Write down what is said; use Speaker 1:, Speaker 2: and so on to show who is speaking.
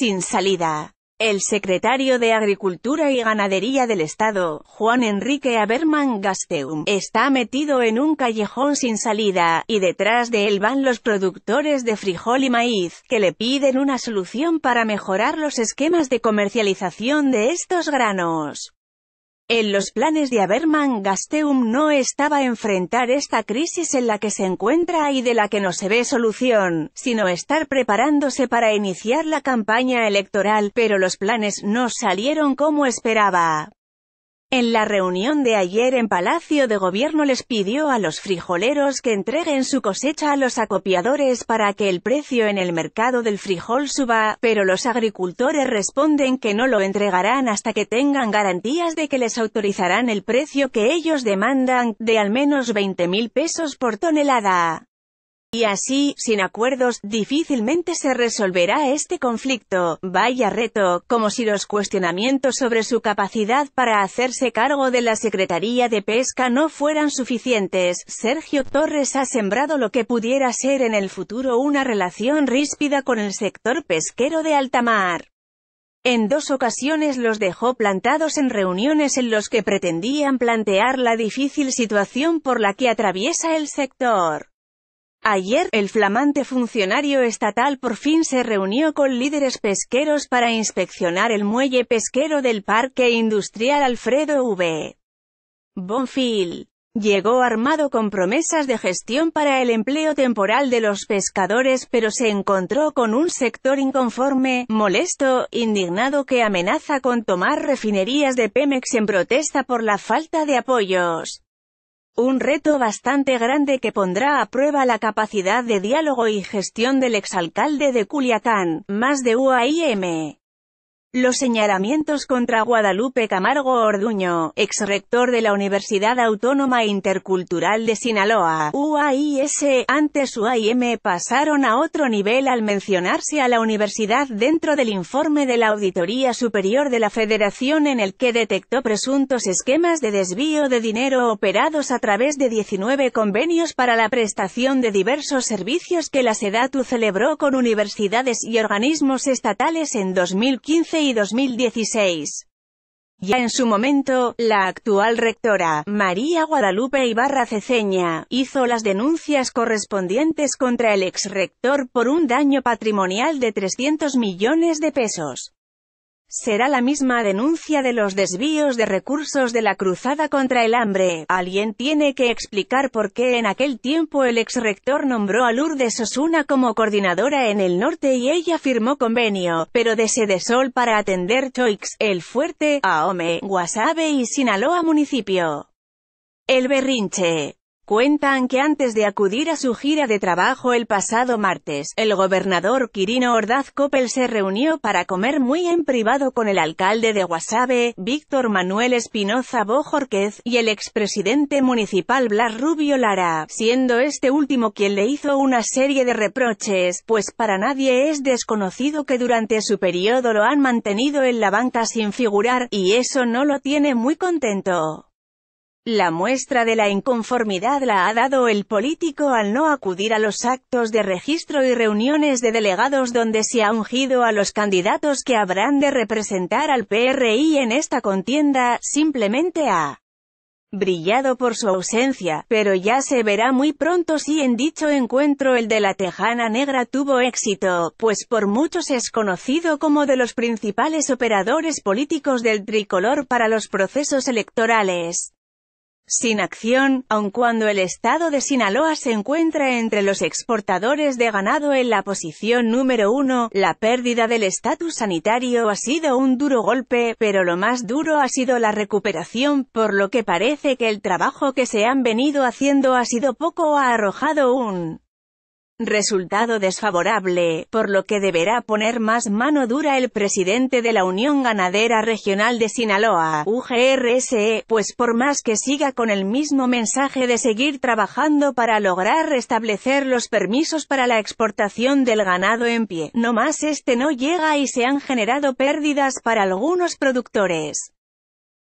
Speaker 1: sin salida. El secretario de Agricultura y Ganadería del Estado, Juan Enrique Aberman Gasteum, está metido en un callejón sin salida, y detrás de él van los productores de frijol y maíz, que le piden una solución para mejorar los esquemas de comercialización de estos granos. En los planes de Aberman, Gasteum no estaba enfrentar esta crisis en la que se encuentra y de la que no se ve solución, sino estar preparándose para iniciar la campaña electoral, pero los planes no salieron como esperaba. En la reunión de ayer en Palacio de Gobierno les pidió a los frijoleros que entreguen su cosecha a los acopiadores para que el precio en el mercado del frijol suba, pero los agricultores responden que no lo entregarán hasta que tengan garantías de que les autorizarán el precio que ellos demandan, de al menos mil pesos por tonelada. Y así, sin acuerdos, difícilmente se resolverá este conflicto. Vaya reto, como si los cuestionamientos sobre su capacidad para hacerse cargo de la Secretaría de Pesca no fueran suficientes. Sergio Torres ha sembrado lo que pudiera ser en el futuro una relación ríspida con el sector pesquero de alta mar. En dos ocasiones los dejó plantados en reuniones en los que pretendían plantear la difícil situación por la que atraviesa el sector. Ayer, el flamante funcionario estatal por fin se reunió con líderes pesqueros para inspeccionar el muelle pesquero del Parque Industrial Alfredo V. Bonfil. Llegó armado con promesas de gestión para el empleo temporal de los pescadores pero se encontró con un sector inconforme, molesto, indignado que amenaza con tomar refinerías de Pemex en protesta por la falta de apoyos. Un reto bastante grande que pondrá a prueba la capacidad de diálogo y gestión del exalcalde de Culiacán, más de UAIM. Los señalamientos contra Guadalupe Camargo Orduño, ex rector de la Universidad Autónoma Intercultural de Sinaloa, UAIS, antes UAIM pasaron a otro nivel al mencionarse a la universidad dentro del informe de la Auditoría Superior de la Federación en el que detectó presuntos esquemas de desvío de dinero operados a través de 19 convenios para la prestación de diversos servicios que la SEDATU celebró con universidades y organismos estatales en 2015 y 2016. Ya en su momento, la actual rectora, María Guadalupe Ibarra Ceceña, hizo las denuncias correspondientes contra el ex rector por un daño patrimonial de 300 millones de pesos será la misma denuncia de los desvíos de recursos de la cruzada contra el hambre. Alguien tiene que explicar por qué en aquel tiempo el ex rector nombró a Lourdes Osuna como coordinadora en el norte y ella firmó convenio, pero de Sedesol para atender Choix, El Fuerte, Ahome, Guasave y Sinaloa municipio. El berrinche. Cuentan que antes de acudir a su gira de trabajo el pasado martes, el gobernador Quirino Ordaz Coppel se reunió para comer muy en privado con el alcalde de Guasave, Víctor Manuel Espinoza Bojorquez, y el expresidente municipal Blas Rubio Lara, siendo este último quien le hizo una serie de reproches, pues para nadie es desconocido que durante su periodo lo han mantenido en la banca sin figurar, y eso no lo tiene muy contento. La muestra de la inconformidad la ha dado el político al no acudir a los actos de registro y reuniones de delegados donde se ha ungido a los candidatos que habrán de representar al PRI en esta contienda, simplemente ha brillado por su ausencia, pero ya se verá muy pronto si en dicho encuentro el de la Tejana Negra tuvo éxito, pues por muchos es conocido como de los principales operadores políticos del tricolor para los procesos electorales sin acción, aun cuando el estado de Sinaloa se encuentra entre los exportadores de ganado en la posición número uno, la pérdida del estatus sanitario ha sido un duro golpe, pero lo más duro ha sido la recuperación, por lo que parece que el trabajo que se han venido haciendo ha sido poco ha arrojado un resultado desfavorable, por lo que deberá poner más mano dura el presidente de la Unión Ganadera Regional de Sinaloa, UGRSE, pues por más que siga con el mismo mensaje de seguir trabajando para lograr restablecer los permisos para la exportación del ganado en pie, no más este no llega y se han generado pérdidas para algunos productores.